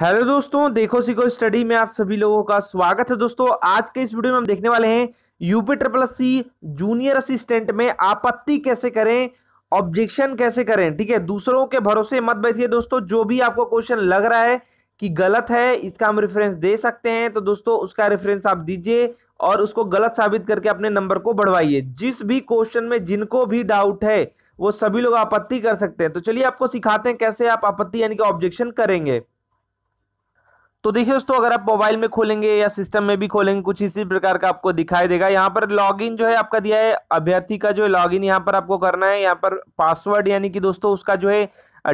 hello दोस्तों देखो सीखो स्टडी में आप सभी लोगों का स्वागत है दोस्तों आज के इस वीडियो में हम देखने वाले हैं UP triple C junior assistant में आपत्ति कैसे करें ऑब्जेक्शन कैसे करें ठीक है दूसरों के भरोसे मत बैठिए दोस्तों जो भी आपको क्वेश्चन लग रहा है कि गलत है इसका हम रेफरेंस दे सकते हैं तो दोस्तों उसका रेफरेंस आप दीजिए और उसको गलत साबित करके अपने नंबर को बढ़वाइए जिस भी क्वेश्चन में जिनको भी डाउट है वो सभी लोग आपत्ति कर सकते हैं तो चलिए आपको सिखाते हैं कैसे आप आपत्ति यानी कि ऑब्जेक्शन करेंगे तो देखिए दोस्तों अगर आप मोबाइल में खोलेंगे या सिस्टम में भी खोलेंगे कुछ इसी प्रकार का आपको दिखाई देगा यहाँ पर लॉगिन जो है आपका दिया है अभ्यर्थी का जो है लॉगिन यहाँ पर आपको करना है यहाँ पर पासवर्ड यानी कि दोस्तों उसका जो है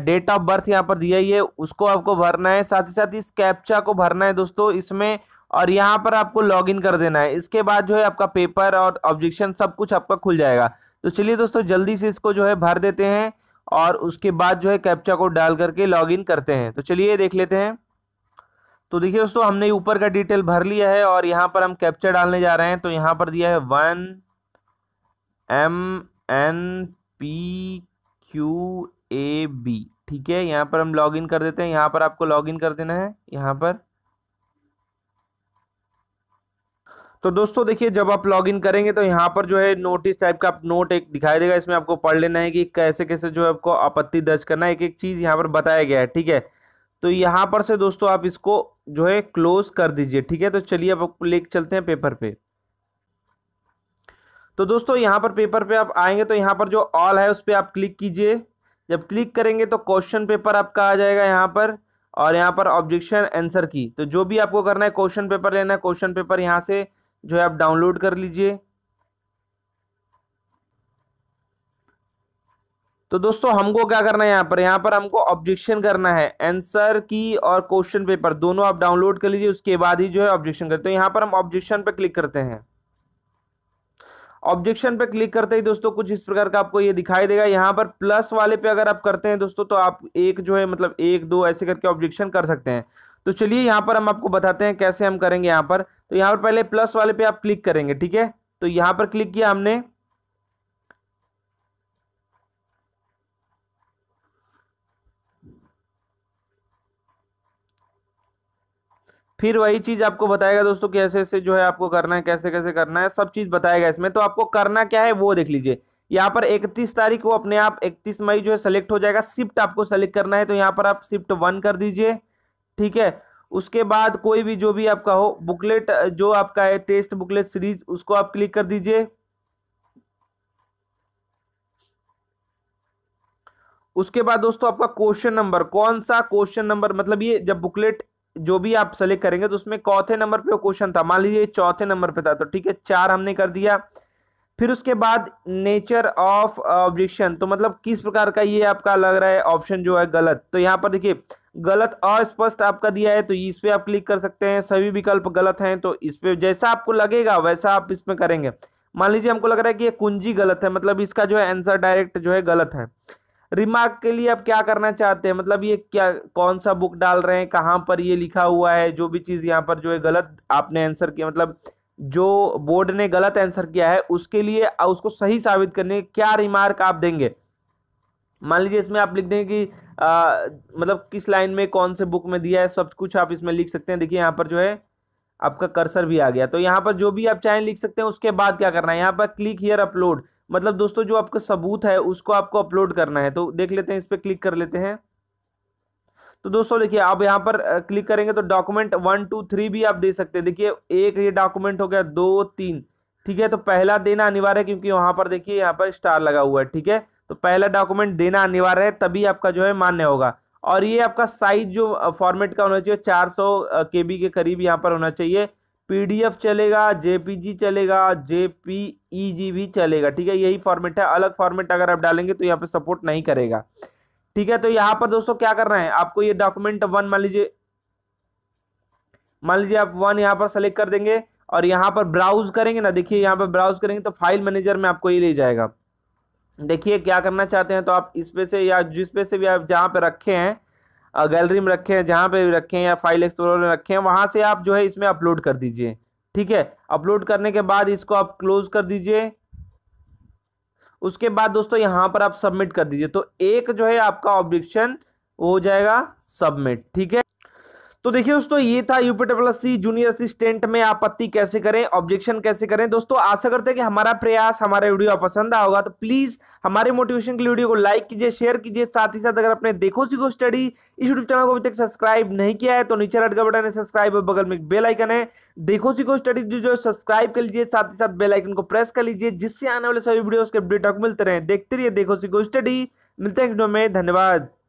डेट ऑफ बर्थ यहाँ पर दिया ही है उसको आपको भरना है साथ ही साथ इस कैप्चा को भरना है दोस्तों इसमें और यहाँ पर आपको लॉगिन कर देना है इसके बाद जो है आपका पेपर और ऑब्जेक्शन सब कुछ आपका खुल जाएगा तो चलिए दोस्तों जल्दी से इसको जो है भर देते हैं और उसके बाद जो है कैप्चा को डाल करके लॉगिन करते हैं तो चलिए देख लेते हैं तो देखिए दोस्तों हमने ऊपर का डिटेल भर लिया है और यहाँ पर हम कैप्चर डालने जा रहे हैं तो यहाँ पर दिया है one M N P Q A B ठीक है यहाँ पर हम लॉग इन कर देते हैं यहाँ पर आपको लॉग इन कर देना है यहाँ पर तो दोस्तों देखिए जब आप लॉग इन करेंगे तो यहाँ पर जो है नोटिस टाइप का नोट एक दिखाई देगा इसमें आपको पढ़ लेना है कि कैसे कैसे जो है आपको आपत्ति दर्ज करना है एक एक चीज़ यहाँ पर बताया गया है ठीक है तो यहाँ पर से दोस्तों आप इसको जो है क्लोज कर दीजिए ठीक है तो चलिए अब ले चलते हैं पेपर पे तो दोस्तों यहाँ पर पेपर पे आप आएंगे तो यहाँ पर जो ऑल है उस पर आप क्लिक कीजिए जब क्लिक करेंगे तो क्वेश्चन पेपर आपका आ जाएगा यहाँ पर और यहाँ पर ऑब्जेक्शन आंसर की तो जो भी आपको करना है क्वेश्चन पेपर लेना है क्वेश्चन पेपर यहाँ से जो है आप डाउनलोड कर लीजिए तो दोस्तों हमको क्या करना है यहाँ पर यहाँ पर हमको ऑब्जेक्शन करना है आंसर की और क्वेश्चन पेपर दोनों आप डाउनलोड कर लीजिए उसके बाद ही जो है ऑब्जेक्शन करते हैं यहाँ पर हम ऑब्जेक्शन पर क्लिक करते हैं ऑब्जेक्शन पे क्लिक करते ही दोस्तों कुछ इस प्रकार का आपको ये दिखाई देगा यहाँ पर प्लस वाले पे अगर आप करते हैं दोस्तों तो आप एक जो है मतलब एक दो ऐसे करके ऑब्जेक्शन कर सकते हैं तो चलिए यहाँ पर हम आपको बताते हैं कैसे हम करेंगे यहाँ पर तो यहाँ पर पहले प्लस वाले पे आप क्लिक करेंगे ठीक है तो यहाँ पर क्लिक किया हमने फिर वही चीज़ आपको बताएगा दोस्तों कैसे ऐसे ऐसे जो है आपको करना है कैसे कैसे करना है सब चीज़ बताएगा इसमें तो आपको करना क्या है वो देख लीजिए यहाँ पर 31 तारीख को अपने आप 31 मई जो है सेलेक्ट हो जाएगा शिफ्ट आपको सेलेक्ट करना है तो यहाँ पर आप शिफ्ट वन कर दीजिए ठीक है उसके बाद कोई भी जो भी आपका हो बुकलेट जो आपका है टेस्ट बुकलेट सीरीज उसको आप क्लिक कर दीजिए उसके बाद दोस्तों आपका क्वेश्चन नंबर कौन सा क्वेश्चन नंबर मतलब ये जब बुकलेट जो भी आप सेलेक्ट करेंगे तो उसमें चौथे नंबर पे क्वेश्चन था मान लीजिए चौथे नंबर पे था तो ठीक है चार हमने कर दिया फिर उसके बाद नेचर ऑफ ऑब्जेक्शन तो मतलब किस प्रकार का ये आपका लग रहा है ऑप्शन जो है गलत तो यहाँ पर देखिए गलत अस्पष्ट आपका दिया है तो इस पर आप क्लिक कर सकते हैं सभी विकल्प गलत हैं तो इस पर जैसा आपको लगेगा वैसा आप इसमें करेंगे मान लीजिए हमको लग रहा है कि ये कुंजी गलत है मतलब इसका जो है आंसर डायरेक्ट जो है गलत है रिमार्क के लिए आप क्या करना चाहते हैं मतलब ये क्या कौन सा बुक डाल रहे हैं कहाँ पर ये लिखा हुआ है जो भी चीज़ यहाँ पर जो है गलत आपने आंसर किया मतलब जो बोर्ड ने गलत आंसर किया है उसके लिए उसको सही साबित करने क्या रिमार्क आप देंगे मान लीजिए इसमें आप लिख दें कि आ, मतलब किस लाइन में कौन से बुक में दिया है सब कुछ आप इसमें लिख सकते हैं देखिए यहाँ पर जो है आपका कर्सर भी आ गया तो यहाँ पर जो भी आप चाहें लिख सकते हैं उसके बाद क्या करना है यहाँ पर क्लिक हियर अपलोड मतलब दोस्तों जो आपका सबूत है उसको आपको अपलोड करना है तो देख लेते हैं इस पर क्लिक कर लेते हैं तो दोस्तों देखिए आप यहाँ पर क्लिक करेंगे तो डॉक्यूमेंट वन टू थ्री भी आप दे सकते हैं देखिए एक ये डॉक्यूमेंट हो गया दो तीन ठीक है तो पहला देना अनिवार्य है क्योंकि वहां पर देखिए यहाँ पर स्टार लगा हुआ है ठीक है तो पहला डॉक्यूमेंट देना अनिवार्य है तभी आपका जो है मान्य होगा और ये आपका साइज जो फॉर्मेट का होना चाहिए चार सौ के बी के करीब यहाँ पर होना चाहिए पीडीएफ चलेगा जेपीजी चलेगा जेपीईजी भी चलेगा ठीक है यही फॉर्मेट है अलग फॉर्मेट अगर आप डालेंगे तो यहाँ पे सपोर्ट नहीं करेगा ठीक है तो यहाँ पर दोस्तों क्या करना है आपको ये डॉक्यूमेंट वन मान लीजिए मान लीजिए आप वन यहाँ पर सेलेक्ट कर देंगे और यहाँ पर ब्राउज करेंगे ना देखिए यहाँ पर ब्राउज करेंगे तो फाइल मैनेजर में आपको ये ले जाएगा देखिए क्या करना चाहते हैं तो आप इस पे से या जिस पे से भी आप जहाँ पे रखे हैं गैलरी में रखें जहाँ पे भी रखें या फाइल एक्सप्लोर में रखें वहाँ से आप जो है इसमें अपलोड कर दीजिए ठीक है अपलोड करने के बाद इसको आप क्लोज कर दीजिए उसके बाद दोस्तों यहाँ पर आप सबमिट कर दीजिए तो एक जो है आपका ऑब्जेक्शन हो जाएगा सबमिट ठीक है तो देखिए दोस्तों ये था UP plus C junior assistant में आपत्ति कैसे करें ऑब्जेक्शन कैसे करें दोस्तों आशा करते हैं कि हमारा प्रयास हमारा वीडियो पसंद आ होगा तो प्लीज हमारे मोटिवेशन के वीडियो को लाइक कीजिए शेयर कीजिए साथ ही साथ अगर आपने देखो सीखो स्टडी इस यूट्यूब चैनल को अभी तक सब्सक्राइब नहीं किया है तो नीचे लटका बटन है सब्सक्राइब और बगल में बेलाइकन है देखो सीखो स्टडी जो सब्सक्राइब कर लीजिए साथ ही साथ बेलाइकन को प्रेस कर लीजिए जिससे आने वाले सभी वीडियो के अपडेट मिलते रहे देखते रहिए देखो सीखो स्टडी मिलते हैं धन्यवाद